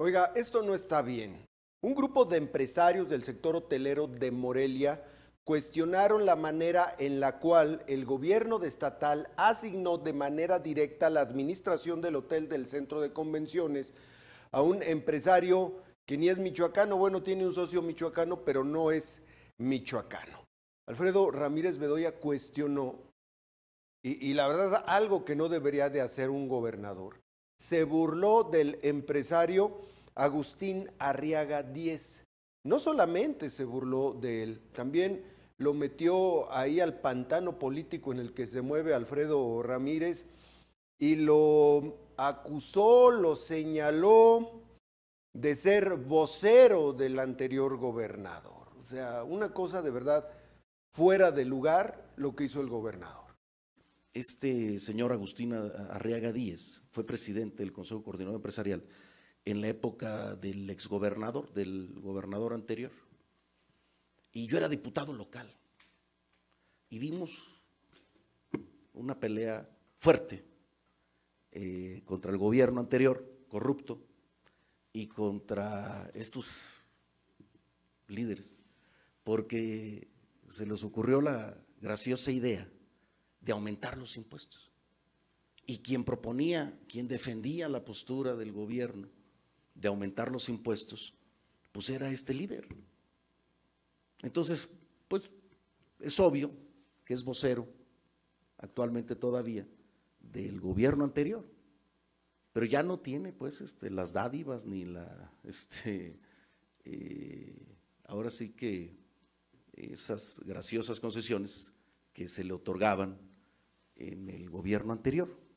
Oiga, esto no está bien. Un grupo de empresarios del sector hotelero de Morelia cuestionaron la manera en la cual el gobierno estatal asignó de manera directa la administración del hotel del centro de convenciones a un empresario que ni es michoacano, bueno, tiene un socio michoacano, pero no es michoacano. Alfredo Ramírez Bedoya cuestionó, y, y la verdad, algo que no debería de hacer un gobernador, se burló del empresario Agustín Arriaga 10. No solamente se burló de él, también lo metió ahí al pantano político en el que se mueve Alfredo Ramírez y lo acusó, lo señaló de ser vocero del anterior gobernador. O sea, una cosa de verdad fuera de lugar lo que hizo el gobernador este señor Agustín Arriaga Díez fue presidente del Consejo Coordinador Empresarial en la época del exgobernador, del gobernador anterior. Y yo era diputado local. Y dimos una pelea fuerte eh, contra el gobierno anterior, corrupto, y contra estos líderes, porque se les ocurrió la graciosa idea de aumentar los impuestos. Y quien proponía, quien defendía la postura del gobierno de aumentar los impuestos, pues era este líder. Entonces, pues es obvio que es vocero actualmente todavía del gobierno anterior, pero ya no tiene pues este, las dádivas ni la, este, eh, ahora sí que esas graciosas concesiones que se le otorgaban en el gobierno anterior.